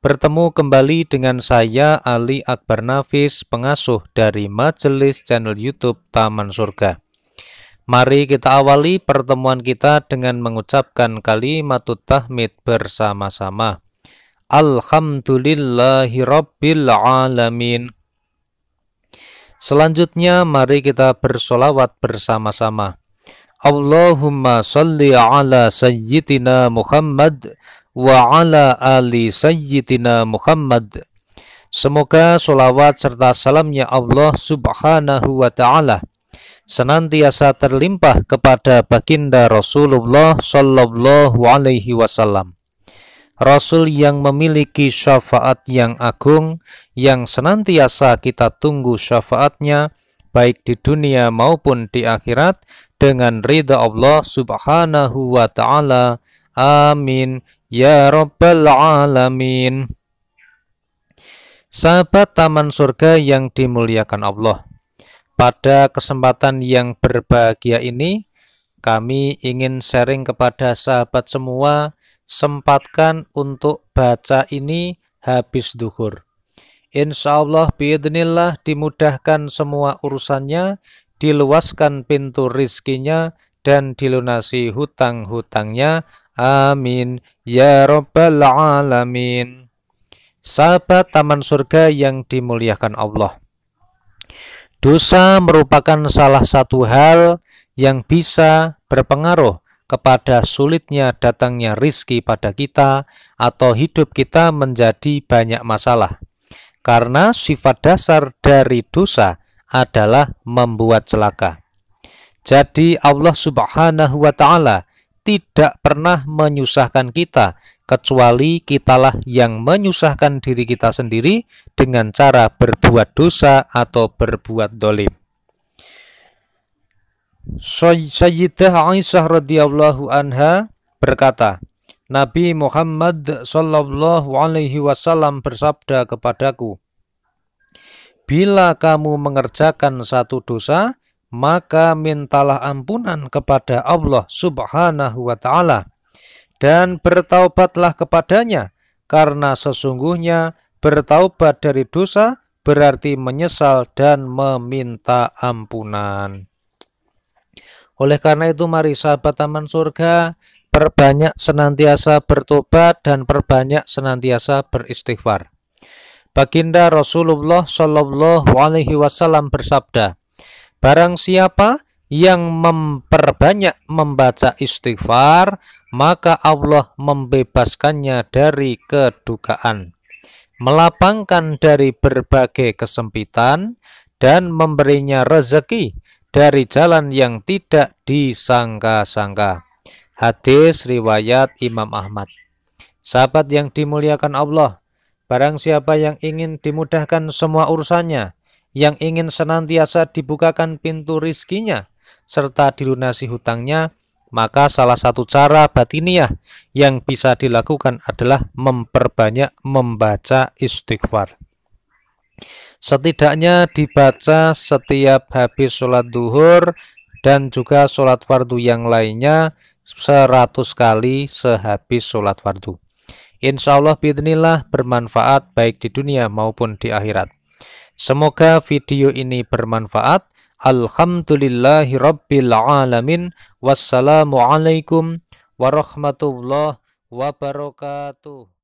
Bertemu kembali dengan saya Ali Akbar Nafis, pengasuh dari Majelis channel YouTube Taman Surga. Mari kita awali pertemuan kita dengan mengucapkan kalimat tahmid bersama-sama. Alhamdulillahirobbilalamin. alamin. Selanjutnya mari kita bersolawat bersama-sama. Allahumma salli ala sayyidina Muhammad wa ala ali sayyidina Muhammad. Semoga sholawat serta salamnya Allah subhanahu wa ta'ala senantiasa terlimpah kepada baginda Rasulullah sallallahu alaihi wasallam. Rasul yang memiliki syafaat yang agung yang senantiasa kita tunggu syafaatnya baik di dunia maupun di akhirat dengan ridha Allah subhanahu wa ta'ala. Amin. Ya Rabbal Alamin Sahabat Taman Surga yang dimuliakan Allah Pada kesempatan yang berbahagia ini Kami ingin sharing kepada sahabat semua Sempatkan untuk baca ini habis duhur Insya Allah biidnillah dimudahkan semua urusannya Diluaskan pintu rizkinya dan dilunasi hutang-hutangnya Amin Ya Rabbal Alamin Sahabat Taman Surga yang dimuliakan Allah Dosa merupakan salah satu hal yang bisa berpengaruh kepada sulitnya datangnya rizki pada kita atau hidup kita menjadi banyak masalah. Karena sifat dasar dari dosa adalah membuat celaka. Jadi Allah subhanahu wa ta'ala tidak pernah menyusahkan kita, kecuali kitalah yang menyusahkan diri kita sendiri dengan cara berbuat dosa atau berbuat dolim. Sayyidah Aisyah radhiyallahu anha berkata, Nabi Muhammad sallallahu alaihi wasallam bersabda kepadaku, Bila kamu mengerjakan satu dosa, maka mintalah ampunan kepada Allah Subhanahu wa taala dan bertaubatlah kepadanya karena sesungguhnya bertaubat dari dosa berarti menyesal dan meminta ampunan. Oleh karena itu mari sahabat taman surga perbanyak senantiasa bertobat dan perbanyak senantiasa beristighfar. Baginda Rasulullah Shallallahu alaihi wasallam bersabda, Barang siapa yang memperbanyak membaca istighfar, maka Allah membebaskannya dari kedukaan, melapangkan dari berbagai kesempitan, dan memberinya rezeki dari jalan yang tidak disangka-sangka. Hadis riwayat Imam Ahmad. Sahabat yang dimuliakan Allah, barang siapa yang ingin dimudahkan semua urusannya, yang ingin senantiasa dibukakan pintu rizkinya serta dilunasi hutangnya, maka salah satu cara batiniah yang bisa dilakukan adalah memperbanyak membaca istighfar. Setidaknya dibaca setiap habis sholat duhur dan juga sholat fardu yang lainnya 100 kali sehabis sholat fardu. Insya Allah bidnillah bermanfaat baik di dunia maupun di akhirat. Semoga video ini bermanfaat. Alhamdulillahirrabbilalamin. Wassalamualaikum warahmatullahi wabarakatuh.